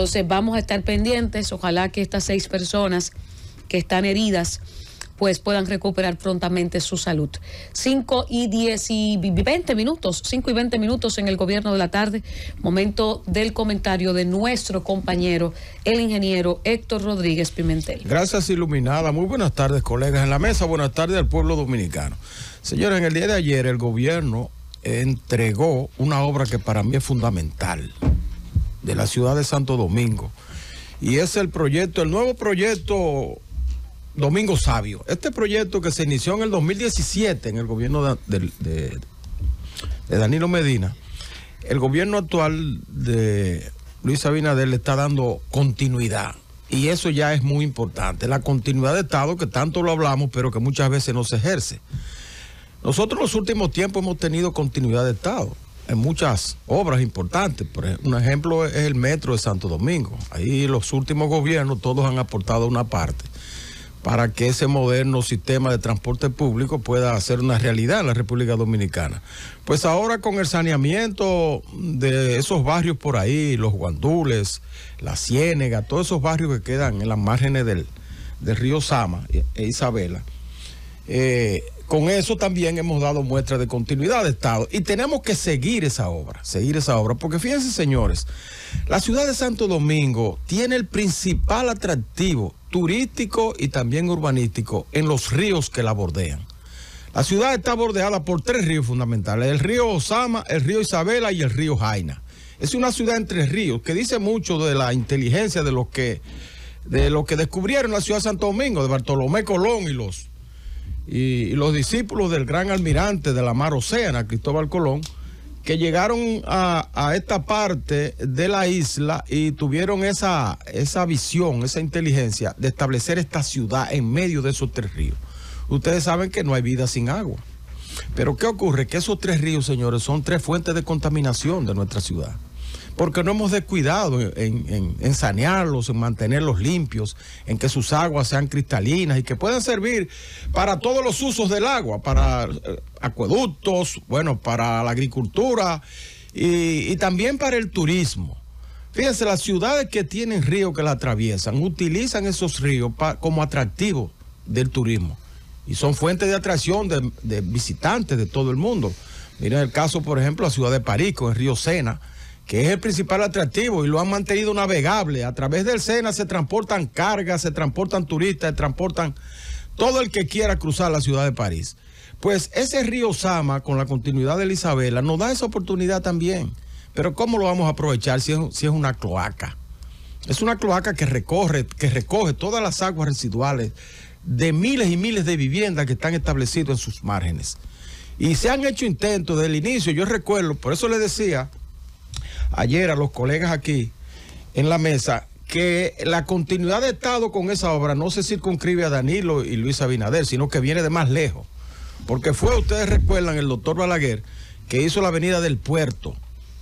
Entonces vamos a estar pendientes, ojalá que estas seis personas que están heridas pues puedan recuperar prontamente su salud. 5 y diez y 20 minutos, 5 y 20 minutos en el gobierno de la tarde, momento del comentario de nuestro compañero, el ingeniero Héctor Rodríguez Pimentel. Gracias, Iluminada. Muy buenas tardes, colegas en la mesa. Buenas tardes al pueblo dominicano. Señores, en el día de ayer el gobierno entregó una obra que para mí es fundamental de la ciudad de Santo Domingo. Y es el proyecto, el nuevo proyecto Domingo Sabio. Este proyecto que se inició en el 2017 en el gobierno de, de, Danilo Medina, el gobierno actual de Luis Abinader le está dando continuidad. Y eso ya es muy importante, la continuidad de Estado que tanto lo hablamos, pero que muchas veces no se ejerce. Nosotros en los últimos tiempos hemos tenido continuidad de Estado. Hay muchas obras importantes. Por ejemplo, un ejemplo es el metro de Santo Domingo. Ahí los últimos gobiernos todos han aportado una parte para que ese moderno sistema de transporte público pueda ser una realidad en la República Dominicana. Pues ahora con el saneamiento de esos barrios por ahí, los guandules, la ciénega, todos esos barrios que quedan en las márgenes del, río Sama eh, e Isabela, eh, con eso también hemos dado muestra de continuidad de Estado y tenemos que seguir esa obra, seguir esa obra, porque fíjense señores, la ciudad de Santo Domingo tiene el principal atractivo turístico y también urbanístico en los ríos que la bordean. La ciudad está bordeada por tres ríos fundamentales, el río Osama, el río Isabela y el río Jaina. Es una ciudad entre ríos que dice mucho de la inteligencia de los que, de lo que descubrieron la ciudad de Santo Domingo, de Bartolomé Colón y los y, los discípulos del gran almirante de la mar Océana, Cristóbal Colón, que llegaron a, esta parte de la isla y tuvieron esa, esa visión, esa inteligencia de establecer esta ciudad en medio de esos tres ríos. Ustedes saben que no hay vida sin agua. Pero ¿qué ocurre? Que esos tres ríos, señores, son tres fuentes de contaminación de nuestra ciudad porque no hemos descuidado en, en, sanearlos, en mantenerlos limpios, en que sus aguas sean cristalinas y que puedan servir para todos los usos del agua, para eh, acueductos, bueno, para la agricultura y, también para el turismo. Fíjense, las ciudades que tienen ríos que la atraviesan utilizan esos ríos como atractivo del turismo y son fuentes de atracción de, visitantes de todo el mundo. Miren el caso, por ejemplo, la ciudad de París, con el Río Sena que es el principal atractivo y lo han mantenido navegable. A través del Sena se transportan cargas, se transportan turistas, se transportan todo el que quiera cruzar la ciudad de París. Pues ese río Sama, con la continuidad de Isabela, nos da esa oportunidad también. Pero ¿cómo lo vamos a aprovechar si es, una cloaca? Es una cloaca que recorre, que recoge todas las aguas residuales de miles y miles de viviendas que están establecidas en sus márgenes. Y se han hecho intentos desde el inicio, yo recuerdo, por eso le decía ayer a los colegas aquí en la mesa que la continuidad de Estado con esa obra no se circunscribe a Danilo y Luis Abinader, sino que viene de más lejos. Porque fue, ustedes recuerdan, el doctor Balaguer que hizo la avenida del puerto,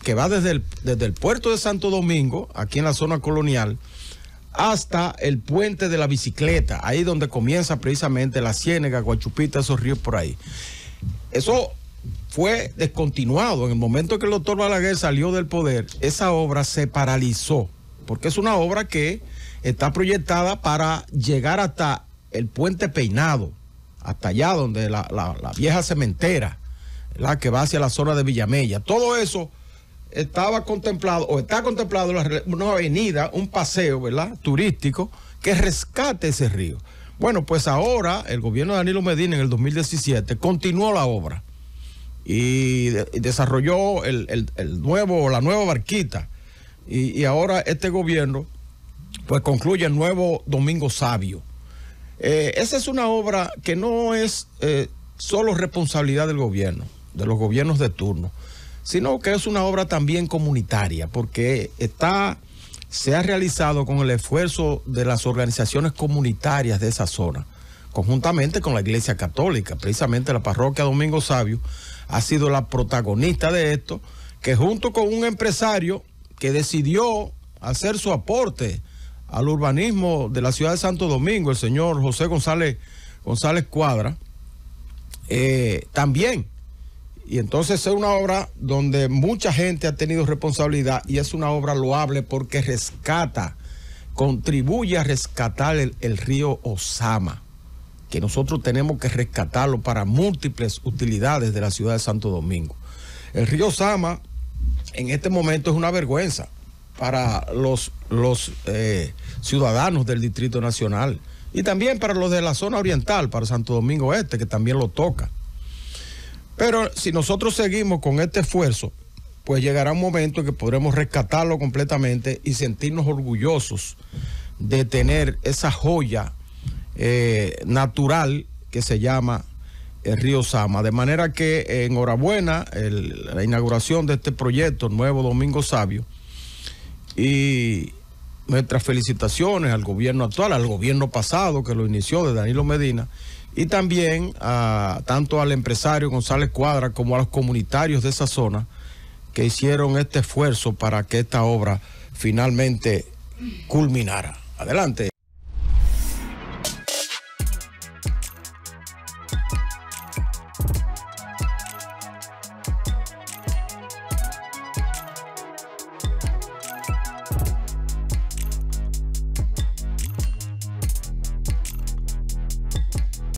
que va desde el, desde el puerto de Santo Domingo, aquí en la zona colonial, hasta el puente de la bicicleta, ahí donde comienza precisamente la Ciénaga, Guachupita, esos ríos por ahí. Eso fue descontinuado. En el momento que el doctor Balaguer salió del poder, esa obra se paralizó, porque es una obra que está proyectada para llegar hasta el puente peinado, hasta allá donde la, vieja cementera, la que va hacia la zona de Villamella. Todo eso estaba contemplado o está contemplado una avenida, un paseo, ¿verdad? Turístico que rescate ese río. Bueno, pues ahora el gobierno de Danilo Medina en el 2017 continuó la obra y desarrolló el, nuevo, la nueva barquita. Y, ahora este gobierno pues concluye el nuevo Domingo Sabio. Eh, esa es una obra que no es eh, solo responsabilidad del gobierno, de los gobiernos de turno, sino que es una obra también comunitaria, porque está, se ha realizado con el esfuerzo de las organizaciones comunitarias de esa zona, conjuntamente con la Iglesia Católica, precisamente la parroquia Domingo Sabio ha sido la protagonista de esto, que junto con un empresario que decidió hacer su aporte al urbanismo de la ciudad de Santo Domingo, el señor José González, González Cuadra, eh, también. Y entonces es una obra donde mucha gente ha tenido responsabilidad y es una obra loable porque rescata, contribuye a rescatar el, el río Osama que nosotros tenemos que rescatarlo para múltiples utilidades de la ciudad de Santo Domingo. El río Sama en este momento es una vergüenza para los, los eh, ciudadanos del Distrito Nacional y también para los de la zona oriental, para Santo Domingo Este, que también lo toca. Pero si nosotros seguimos con este esfuerzo, pues llegará un momento en que podremos rescatarlo completamente y sentirnos orgullosos de tener esa joya eh, natural que se llama el eh, río Sama. De manera que eh, enhorabuena la inauguración de este proyecto Nuevo Domingo Sabio y nuestras felicitaciones al gobierno actual, al gobierno pasado que lo inició de Danilo Medina y también a, tanto al empresario González Cuadra como a los comunitarios de esa zona que hicieron este esfuerzo para que esta obra finalmente culminara. Adelante.